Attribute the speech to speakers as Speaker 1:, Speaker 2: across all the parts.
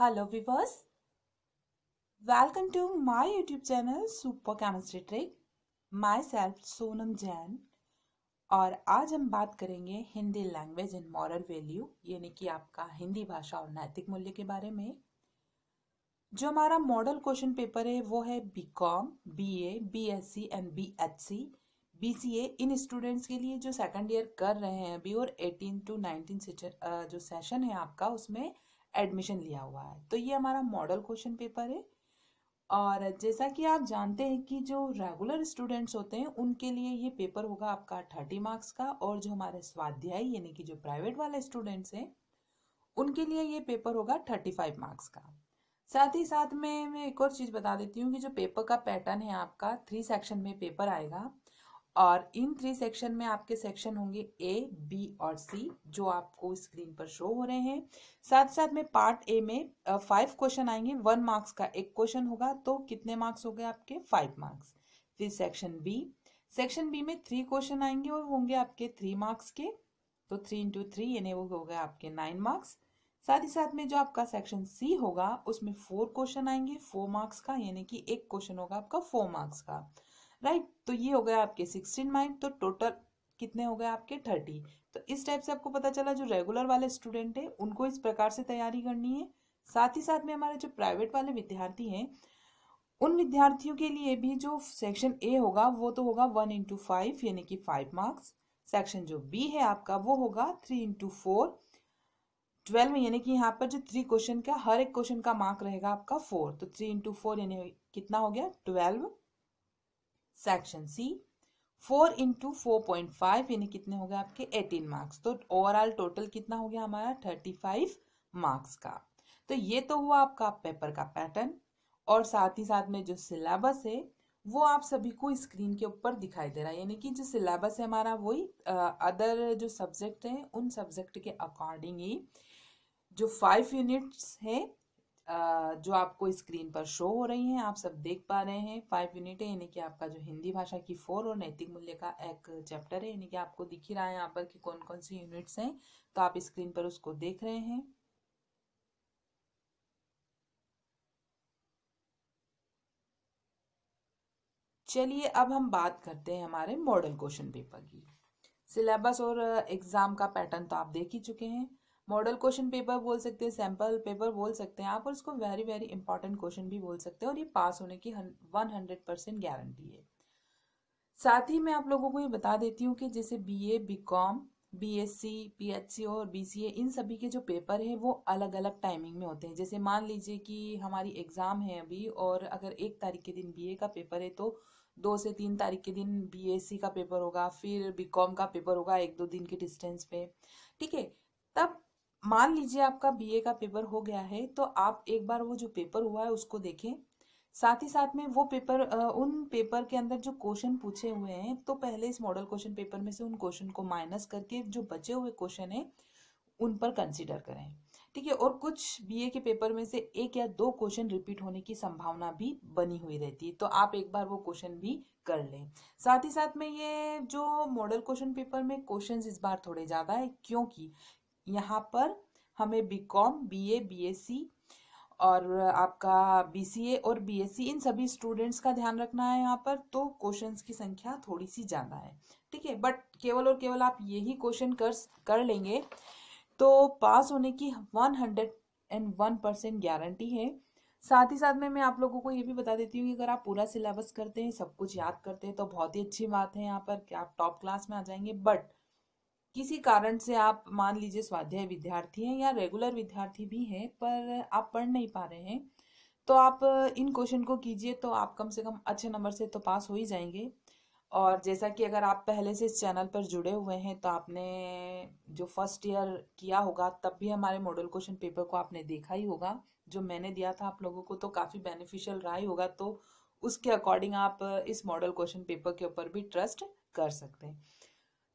Speaker 1: Hello welcome to my YouTube channel super chemistry trick myself Sonam Jain और आज हम बात करेंगे Hindi language and moral value यानी कि आपका हिंदी भाषा और नैतिक मूल्य के बारे में जो हमारा मॉडल क्वेश्चन पेपर है वो है B com B A B S C and B H C B C A इन स्टूडेंट्स के लिए जो सेकेंड ईयर कर रहे हैं अभी और एटीन टू नाइनटीन जो सेशन है आपका उसमें एडमिशन लिया हुआ है तो ये हमारा मॉडल क्वेश्चन पेपर है और जैसा कि आप जानते हैं कि जो रेगुलर स्टूडेंट्स होते हैं उनके लिए ये पेपर होगा आपका थर्टी मार्क्स का और जो हमारे स्वाध्यायी यानी कि जो प्राइवेट वाले स्टूडेंट्स हैं उनके लिए ये पेपर होगा थर्टी फाइव मार्क्स का साथ ही साथ में मैं एक और चीज़ बता देती हूँ कि जो पेपर का पैटर्न है आपका थ्री सेक्शन में पेपर आएगा और इन थ्री सेक्शन में आपके सेक्शन होंगे ए बी और सी जो आपको स्क्रीन पर शो हो रहे हैं साथ साथ में पार्ट ए में फाइव क्वेश्चन आएंगे वन मार्क्स का एक क्वेश्चन होगा तो कितने मार्क्स हो गए आपके फाइव मार्क्स फिर सेक्शन बी सेक्शन बी में थ्री क्वेश्चन आएंगे और होंगे आपके थ्री मार्क्स के तो थ्री इंटू थ्री यानी वो हो गए आपके नाइन मार्क्स साथ ही साथ में जो आपका सेक्शन सी होगा उसमें फोर क्वेश्चन आएंगे फोर मार्क्स का यानी कि एक क्वेश्चन होगा आपका फोर मार्क्स का राइट तो ये हो गया आपके सिक्सटीन मार्क तो टोटल कितने हो गए आपके थर्टी तो इस टाइप से आपको पता चला जो रेगुलर वाले स्टूडेंट है उनको इस प्रकार से तैयारी करनी है साथ ही साथ में हमारे जो प्राइवेट वाले विद्यार्थी हैं उन विद्यार्थियों के लिए भी जो सेक्शन ए होगा वो तो होगा वन इंटू फाइव यानी कि फाइव मार्क्स सेक्शन जो बी है आपका वो होगा थ्री इंटू फोर ट्वेल्व में यानी कि यहाँ पर जो थ्री क्वेश्चन का हर एक क्वेश्चन का मार्क रहेगा आपका फोर तो थ्री इंटू फोर यानी कितना हो गया twelve section C four into four point five यानी कितने हो गए आपके एटीन मार्क्स तो ओवरऑल टोटल कितना हो गया हमारा थर्टी फाइव मार्क्स का तो ये तो हुआ आपका पेपर का पैटर्न और साथ ही साथ में जो सिलेबस है वो आप सभी को स्क्रीन के ऊपर दिखाई दे रहा है यानी कि जो सिलेबस है हमारा वही अदर जो सब्जेक्ट हैं उन सब्जेक्ट के अकॉर्डिंग ही जो फाइव यूनिट्स हैं जो आपको स्क्रीन पर शो हो रही हैं आप सब देख पा रहे हैं फाइव यूनिट है यानी कि आपका जो हिंदी भाषा की फोर और नैतिक मूल्य का एक चैप्टर है यानी कि आपको दिख ही रहा है यहाँ पर कि कौन कौन सी यूनिट्स हैं तो आप स्क्रीन पर उसको देख रहे हैं चलिए अब हम बात करते हैं हमारे मॉडल क्वेश्चन पेपर की सिलेबस और एग्जाम का पैटर्न तो आप देख ही चुके हैं मॉडल क्वेश्चन पेपर बोल सकते हैं सैम्पल पेपर बोल सकते हैं आप और इसको वेरी वेरी इंपॉर्टेंट क्वेश्चन भी बोल सकते हैं और ये पास होने की वन हंड्रेड परसेंट गारंटी है साथ ही मैं आप लोगों को ये बता देती हूँ कि जैसे B A B com B S C P H C और बी सी ए इन सभी के जो पेपर है वो अलग अलग टाइमिंग में होते हैं जैसे मान लीजिए कि हमारी एग्ज़ाम है अभी और अगर एक तारीख के दिन बी ए का पेपर है तो दो से तीन तारीख के दिन बी एस सी का पेपर होगा फिर बी कॉम का पेपर होगा एक दो दिन के डिस्टेंस पे ठीक है तब मान लीजिए आपका बीए का पेपर हो गया है तो आप एक बार वो जो पेपर हुआ है उसको देखें साथ ही साथ में वो पेपर उन पेपर के अंदर जो क्वेश्चन पूछे हुए हैं तो पहले इस मॉडल क्वेश्चन पेपर में से उन क्वेश्चन को माइनस करके जो बचे हुए क्वेश्चन हैं उन पर कंसिडर करें ठीक है और कुछ बीए के पेपर में से एक या दो क्वेश्चन रिपीट होने की संभावना भी बनी हुई रहती है तो आप एक बार वो क्वेश्चन भी कर लें साथ ही साथ में ये जो मॉडल क्वेश्चन पेपर में क्वेश्चंस इस बार थोड़े ज़्यादा है क्योंकि यहाँ पर हमें B com B A B S C और आपका बी सी ए और बी एस सी इन सभी स्टूडेंट्स का ध्यान रखना है यहाँ पर तो क्वेश्चंस की संख्या थोड़ी सी ज़्यादा है ठीक है बट केवल और केवल आप यही क्वेश्चन कर कर लेंगे तो पास होने की one hundred and one percent guarantee है साथ ही साथ में मैं आप लोगों को ये भी बता देती हूँ कि अगर आप पूरा सिलेबस करते हैं सब कुछ याद करते हैं तो बहुत ही अच्छी बात है यहाँ पर कि आप टॉप क्लास में आ जाएंगे बट किसी कारण से आप मान लीजिए स्वाध्याय विद्यार्थी हैं या रेगुलर विद्यार्थी भी हैं पर आप पढ़ नहीं पा रहे हैं तो आप इन क्वेश्चन को कीजिए तो आप कम से कम अच्छे नंबर से तो पास हो ही जाएंगे और जैसा कि अगर आप पहले से इस चैनल पर जुड़े हुए हैं तो आपने जो फर्स्ट ईयर किया होगा तब भी हमारे मॉडल क्वेश्चन पेपर को आपने देखा ही होगा जो मैंने दिया था आप लोगों को तो काफ़ी बेनिफिशियल रहा ही होगा तो उसके अकॉर्डिंग आप इस मॉडल क्वेश्चन पेपर के ऊपर भी ट्रस्ट कर सकते हैं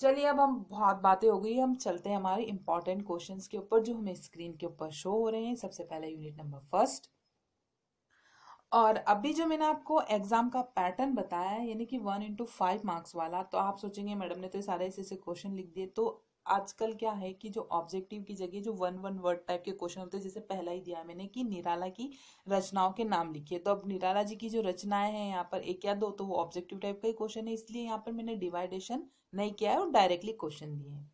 Speaker 1: चलिए अब हम बहुत बातें हो गई हम चलते हैं हमारे इंपॉर्टेंट क्वेश्चंस के ऊपर जो हमें स्क्रीन के ऊपर शो हो रहे हैं सबसे पहले यूनिट नंबर फर्स्ट और अभी जो मैंने आपको एग्जाम का पैटर्न बताया है यानी कि वन इंटू फाइव मार्क्स वाला तो आप सोचेंगे मैडम ने तो सारे ऐसे ऐसे क्वेश्चन लिख दिए तो आजकल क्या है कि जो ऑब्जेक्टिव की जगह जो वन वन वर्ड टाइप के क्वेश्चन होते हैं जैसे पहला ही दिया मैंने कि निराला की रचनाओं के नाम लिखिए तो अब निराला जी की जो रचनाएं हैं यहाँ पर एक या दो तो वो ऑब्जेक्टिव टाइप का ही क्वेश्चन है इसलिए यहाँ पर मैंने डिवाइडेशन नहीं किया है और डायरेक्टली क्वेश्चन दिए हैं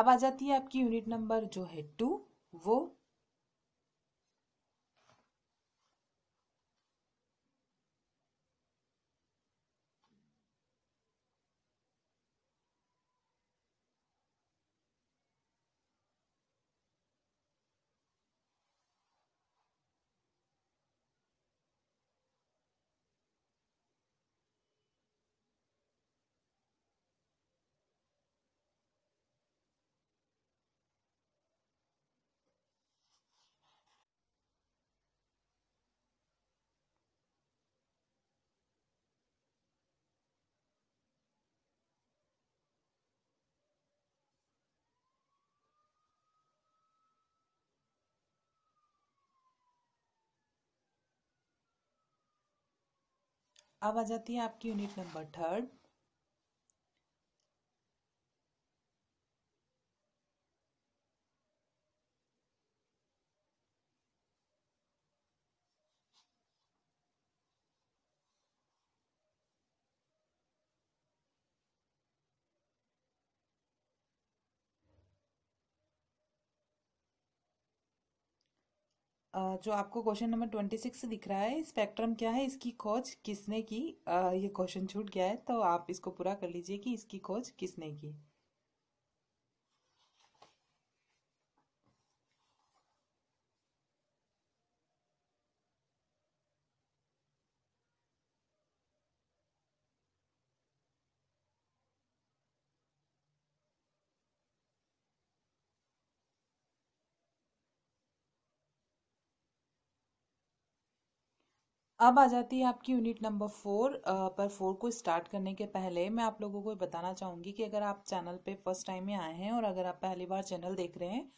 Speaker 1: अब आ जाती है आपकी यूनिट नंबर जो है टू वो अब आ जाती है आपकी यूनिट नंबर थर्ड जो आपको क्वेश्चन नंबर ट्वेंटी सिक्स दिख रहा है स्पेक्ट्रम क्या है इसकी खोज किसने की ये क्वेश्चन छूट गया है तो आप इसको पूरा कर लीजिए कि इसकी खोज किसने की अब आ जाती है आपकी यूनिट नंबर फोर पर फोर को स्टार्ट करने के पहले मैं आप लोगों को बताना चाहूँगी कि अगर आप चैनल पे फर्स्ट टाइम में आए हैं और अगर आप पहली बार चैनल देख रहे हैं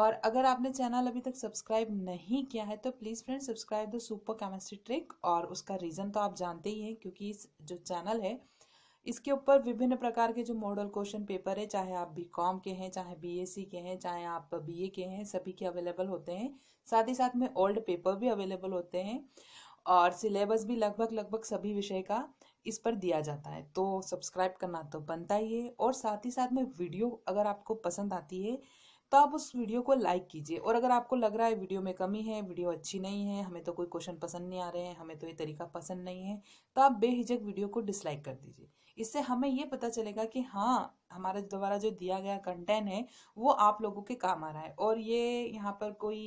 Speaker 1: और अगर आपने चैनल अभी तक सब्सक्राइब नहीं किया है तो please friend subscribe the super chemistry trick और उसका रीज़न तो आप जानते ही हैं क्योंकि इस जो चैनल है इसके ऊपर विभिन्न प्रकार के जो मॉडल क्वेश्चन पेपर है चाहे आप बी कॉम के हैं चाहे बी एस सी के हैं चाहे आप बी ए के हैं सभी के अवेलेबल होते हैं साथ ही साथ में ओल्ड पेपर भी अवेलेबल होते हैं और सिलेबस भी लगभग लगभग सभी विषय का इस पर दिया जाता है तो सब्सक्राइब करना तो बनता ही है और साथ ही साथ में वीडियो अगर आपको पसंद आती है तो आप उस वीडियो को लाइक कीजिए और अगर आपको लग रहा है वीडियो में कमी है वीडियो अच्छी नहीं है हमें तो कोई क्वेश्चन पसंद नहीं आ रहे हैं हमें तो ये तरीका पसंद नहीं है तो आप बेहिजक वीडियो को डिसलाइक कर दीजिए इससे हमें ये पता चलेगा कि हाँ हमारे द्वारा जो दिया गया कंटेंट है वो आप लोगों के काम आ रहा है और ये यहाँ पर कोई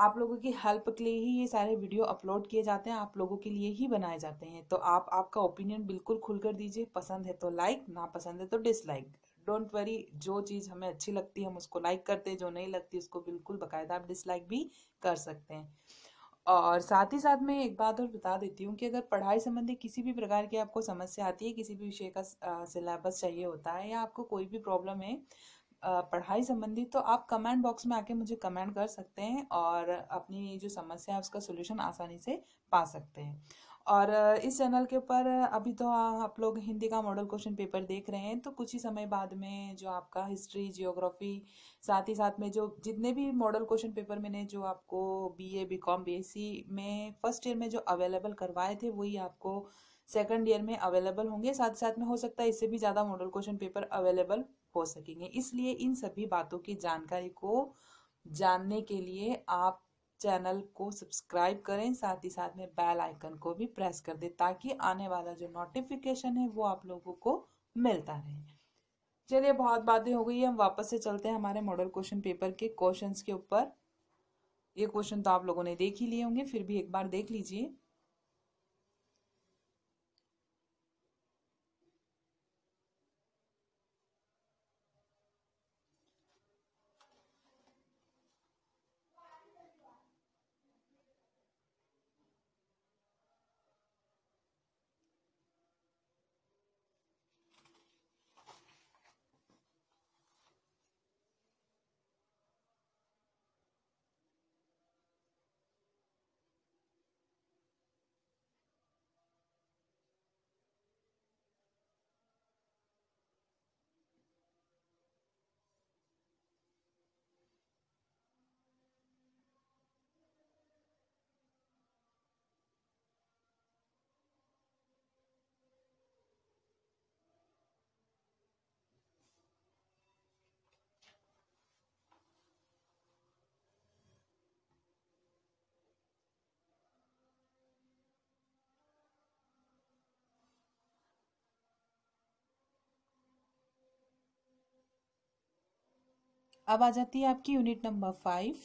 Speaker 1: आप लोगों की हेल्प के लिए ही ये सारे वीडियो अपलोड किए जाते हैं आप लोगों के लिए ही बनाए जाते हैं तो आप आपका ओपिनियन बिल्कुल खुलकर दीजिए पसंद है तो लाइक ना पसंद है तो डिसलाइक डोंट वरी जो चीज़ हमें अच्छी लगती है हम उसको लाइक करते हैं जो नहीं लगती उसको बिल्कुल बाकायदा आप डिसलाइक भी कर सकते हैं और साथ ही साथ मैं एक बात और बता देती हूँ कि अगर पढ़ाई संबंधी किसी भी प्रकार की आपको समस्या आती है किसी भी विषय का सिलेबस चाहिए होता है या आपको कोई भी प्रॉब्लम है पढ़ाई संबंधी तो आप कमेंट बॉक्स में आके मुझे कमेंट कर सकते हैं और अपनी जो समस्या है उसका सोल्यूशन आसानी से पा सकते हैं और इस चैनल के ऊपर अभी तो आप लोग हिंदी का मॉडल क्वेश्चन पेपर देख रहे हैं तो कुछ ही समय बाद में जो आपका हिस्ट्री जियोग्राफी साथ ही साथ में जो जितने भी मॉडल क्वेश्चन पेपर मैंने जो आपको बीए बीकॉम बीएससी में फर्स्ट ईयर में जो अवेलेबल करवाए थे वही आपको सेकेंड ईयर में अवेलेबल होंगे साथ साथ में हो सकता है इससे भी ज़्यादा मॉडल क्वेश्चन पेपर अवेलेबल हो सकेंगे इसलिए इन सभी बातों की जानकारी को जानने के लिए आप चैनल को सब्सक्राइब करें साथ ही साथ में बेल आइकन को भी प्रेस कर दें ताकि आने वाला जो नोटिफिकेशन है वो आप लोगों को मिलता रहे चलिए बहुत बातें हो गई हम वापस से चलते हैं हमारे मॉडल क्वेश्चन पेपर के क्वेश्चंस के ऊपर ये क्वेश्चन तो आप लोगों ने देख ही लिए होंगे फिर भी एक बार देख लीजिए अब आ जाती है आपकी यूनिट नंबर फाइव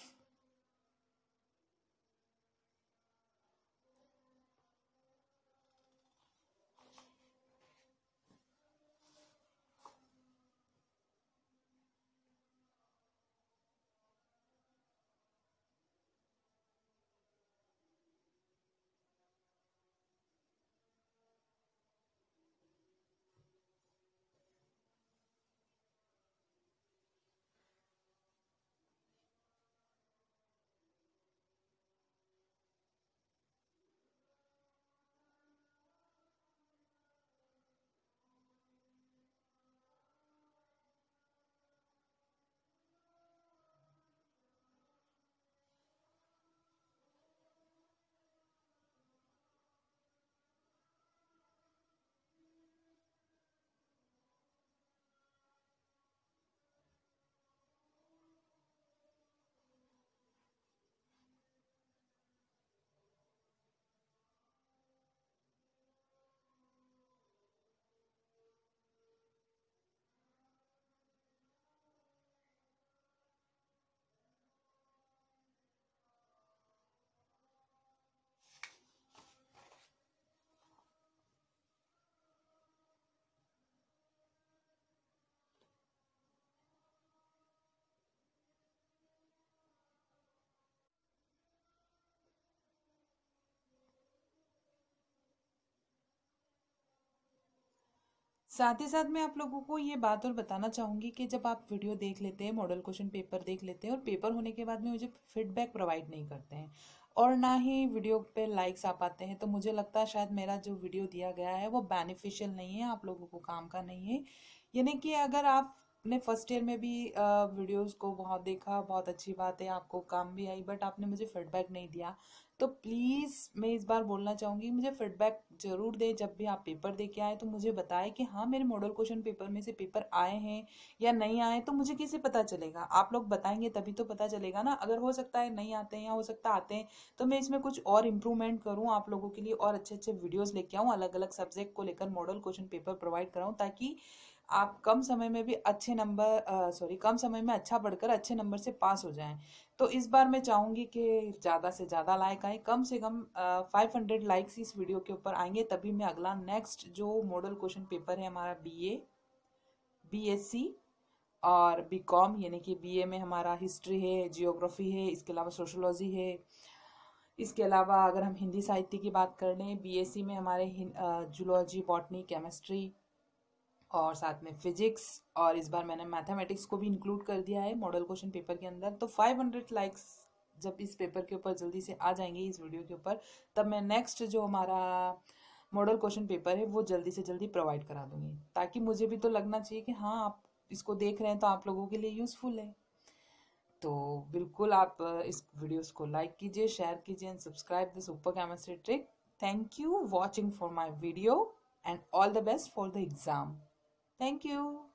Speaker 1: साथ ही साथ मैं आप लोगों को ये बात और बताना चाहूँगी कि जब आप वीडियो देख लेते हैं मॉडल क्वेश्चन पेपर देख लेते हैं और पेपर होने के बाद में मुझे फीडबैक प्रोवाइड नहीं करते हैं और ना ही वीडियो पे लाइक्स आ पाते हैं तो मुझे लगता है शायद मेरा जो वीडियो दिया गया है वो बेनिफिशियल नहीं है आप लोगों को काम का नहीं है यानी कि अगर आपने फर्स्ट ईयर में भी वीडियोज को बहुत देखा बहुत अच्छी बात है आपको काम भी आई बट आपने मुझे फीडबैक नहीं दिया तो प्लीज़ मैं इस बार बोलना चाहूँगी मुझे फीडबैक ज़रूर दें जब भी आप पेपर दे के आए तो मुझे बताएं कि हाँ मेरे मॉडल क्वेश्चन पेपर में से पेपर आए हैं या नहीं आए तो मुझे कैसे पता चलेगा आप लोग बताएंगे तभी तो पता चलेगा ना अगर हो सकता है नहीं आते हैं या हो सकता आते हैं तो मैं इसमें कुछ और इम्प्रूवमेंट करूँ आप लोगों के लिए और अच्छे अच्छे वीडियोज़ लेके आऊँ अलग अलग सब्जेक्ट को लेकर मॉडल क्वेश्चन पेपर प्रोवाइड कराऊँ ताकि आप कम समय में भी अच्छे नंबर सॉरी कम समय में अच्छा पढ़कर अच्छे नंबर से पास हो जाएं तो इस बार मैं चाहूँगी कि ज़्यादा से ज़्यादा लाइक आए कम से कम फाइव हंड्रेड लाइक्स इस वीडियो के ऊपर आएंगे तभी मैं अगला नेक्स्ट जो मॉडल क्वेश्चन पेपर है हमारा B B A S C और बी कॉम यानी कि बी ए में हमारा हिस्ट्री है जियोग्राफी है इसके अलावा सोशोलॉजी है इसके अलावा अगर हम हिंदी साहित्य की बात कर लें सी में हमारे जूलॉजी बॉटनी केमिस्ट्री और साथ में फिजिक्स और इस बार मैंने मैथमेटिक्स को भी इंक्लूड कर दिया है मॉडल क्वेश्चन पेपर के अंदर तो 500 लाइक्स जब इस पेपर के ऊपर जल्दी से आ जाएंगे इस वीडियो के ऊपर तब मैं नेक्स्ट जो हमारा मॉडल क्वेश्चन पेपर है वो जल्दी से जल्दी प्रोवाइड करा दूंगी ताकि मुझे भी तो लगना चाहिए कि हाँ आप इसको देख रहे हैं तो आप लोगों के लिए यूज़फुल है तो बिल्कुल आप इस वीडियोस को लाइक कीजिए शेयर कीजिए and subscribe the super chemistry trick thank you watching for my video and all the best for the exam Thank you.